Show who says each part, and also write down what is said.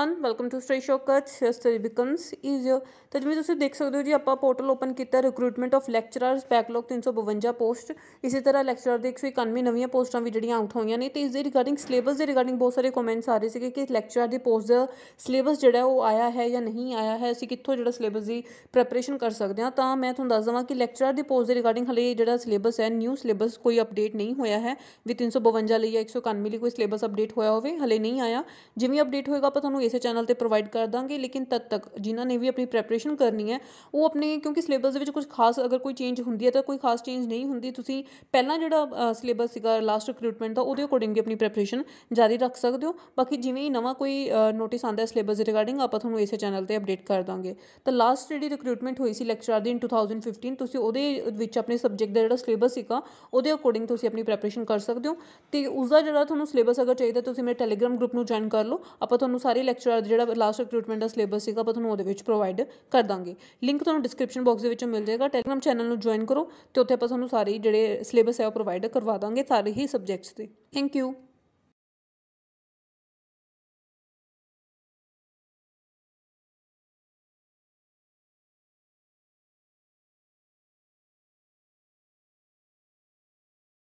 Speaker 1: welcome to study here study becomes easier ਤਾਂ ਜਿਵੇਂ ਤੁਸੀਂ ਦੇਖ ਸਕਦੇ ਹੋ ਜੀ ਆਪਾਂ ਪੋਰਟਲ ਓਪਨ ਕੀਤਾ recruitment of lecturers backlog 352 post ਇਸੇ ਤਰ੍ਹਾਂ ਲੈਕਚਰਰ ਦੇ 191 ਨਵੀਆਂ ਪੋਸਟਾਂ ਵੀ ਜਿਹੜੀਆਂ ਆਊਟ ਹੋਈਆਂ ਨੇ ਤੇ ਇਸ ਦੇ ਰਿਗਾਰਡਿੰਗ ਸਿਲੇਬਸ ਦੇ ਰਿਗਾਰਡਿੰਗ ਬਹੁਤ ਸਾਰੇ ਕਮੈਂਟਸ ਆ ਰਹੇ ਸੀਗੇ ਕਿ ਲੈਕਚਰਰ ਦੀ ਪੋਸਟ ਦਾ ਸਿਲੇਬਸ ਜਿਹੜਾ ਉਹ ਆਇਆ ਹੈ ਜਾਂ ਨਹੀਂ ਆਇਆ ਹੈ ਅਸੀਂ ਕਿੱਥੋਂ ਜਿਹੜਾ ਸਿਲੇਬਸ ਦੀ ਪ੍ਰੈਪਰੇਸ਼ਨ ਕਰ ਸਕਦੇ ਹਾਂ ਤਾਂ ਮੈਂ ਤੁਹਾਨੂੰ ਦੱਸ ਦਵਾਂ ਕਿ ਲੈਕਚਰਰ ਦੀ ਪੋਸਟ ਦੇ ਰਿਗਾਰਡਿੰਗ ਹਲੇ ਜਿਹੜਾ ਸਿਲੇਬਸ ਹੈ ਨਿਊ ਸਿਲੇਬਸ ਕੋਈ ਅਪਡੇਟ ਨਹੀਂ ਹੋਇਆ ਹੈ ਵੀ 352 ਲਈ ਜਾਂ 191 ਲਈ ਕੋਈ ਸਿਲੇਬਸ ਅਪਡੇਟ ਹੋਇਆ ਹੋਵੇ ਹਲੇ ਨਹੀਂ ਆਇਆ ਜਿਵੇਂ ਅਪਡੇਟ ਹੋਏਗਾ ਆਪਾਂ ਤੁਹਾਨੂੰ ਇਸੇ ਚੈਨਲ ਤੇ ਪ੍ਰੋਵਾਈਡ ਕਰ ਦਾਂਗੇ ਲੇਕਿਨ ਤਦ ਤੱਕ ਜਿਨ੍ਹਾਂ ਨੇ ਵੀ ਆਪਣੀ ਪ੍ਰੈਪਰੇਸ਼ਨ ਕਰਨੀ ਹੈ ਉਹ ਆਪਣੇ ਕਿਉਂਕਿ ਸਿਲੇਬਸ ਦੇ ਵਿੱਚ ਕੁਝ ਖਾਸ ਅਗਰ ਕੋਈ ਚੇਂਜ ਹੁੰਦੀ ਹੈ ਤਾਂ ਕੋਈ ਖਾਸ ਚੇਂਜ ਨਹੀਂ ਹੁੰਦੀ ਤੁਸੀਂ ਪਹਿਲਾਂ ਜਿਹੜਾ ਸਿਲੇਬਸ ਸੀਗਾ ਲਾਸਟ ਰਿਕਰੂਟਮੈਂਟ ਦਾ ਉਹਦੇ ਅਕੋਰਡਿੰਗ ਆਪਣੀ ਪ੍ਰੈਪਰੇਸ਼ਨ ਜਾਰੀ ਰੱਖ ਸਕਦੇ ਹੋ ਬਾਕੀ ਜਿਵੇਂ ਹੀ ਨਵਾਂ ਕੋਈ ਨੋਟਿਸ ਆਂਦਾ ਹੈ ਸਿਲੇਬਸ ਦੇ ਰਿਗਾਰਡਿੰਗ ਆਪਾਂ ਤੁਹਾਨੂੰ ਇਸੇ ਚੈਨਲ ਤੇ ਅਪਡੇਟ ਕਰ ਦਾਂਗੇ ਤਾਂ ਲਾਸਟ ਜਿਹੜੀ ਰਿਕਰੂਟਮੈਂਟ ਹੋਈ ਸੀ ਲੈਕਚਰਰ ਦੀ ਇਨ 2015 ਤੁਸੀਂ ਉਹਦੇ ਵਿੱਚ ਆਪਣੇ ਸਬਜੈਕਟ ਦਾ ਜਿਹੜਾ ਸਿਲੇਬਸ ਸੀਗਾ ਉਹਦੇ ਅਕੋਰਡਿੰਗ ਤੁਸੀਂ ਆਪਣੀ ਪ੍ਰੈਪਰੇਸ਼ਨ ਕਰ ਸਕਦੇ ਹੋ ਤੇ ਉਸ ਦਾ ਜਿਹੜਾ ਤੁਹਾਨੂੰ ਸਿਲੇਬਸ ਅਗਰ ਚਾਹੀਦਾ ਤੁਸੀਂ ਮੇਰੇ ਟੈਲੀਗ੍ਰਾਮ ਗਰੁੱਪ ਨੂੰ ਜੁਆਇਨ ਕਰ ਲਓ ਆਪਾਂ ਤੁਹਾਨੂੰ ਸਾਰੇ ਲੈਕਚਰਰ ਜਿਹੜਾ ਲਾਸਟ ਰਿਕਰੂਟਮੈਂਟ ਦਾ ਸਿਲੇਬਸ ਸੀਗਾ ਆਪਾਂ ਤੁਹਾਨੂੰ ਉਹਦੇ ਵਿੱਚ ਪ੍ਰੋਵਾਈਡ ਕਰ ਦਾਂਗੇ ਲਿੰਕ ਤੁਹਾਨੂੰ ਡਿਸਕ੍ਰਿਪਸ਼ਨ ਬਾਕਸ ਦੇ ਵਿੱਚ ਮਿਲ ਜਾਏਗਾ ਟੈਲੀਗ੍ਰਾਮ ਚੈਨਲ ਨੂੰ ਜੁਆਇਨ ਕਰੋ ਤੇ ਉੱਥੇ ਆਪਾਂ ਤੁਹਾਨੂੰ ਸਾਰੇ ਜਿਹੜੇ ਸਿਲੇਬਸ ਹੈ ਉਹ ਪ੍ਰੋਵਾਈਡ ਕਰਵਾ ਦਾਂਗੇ ਸਾਰੇ ਹੀ ਸਬਜੈਕਟਸ ਦੇ ਥੈਂਕ ਯੂ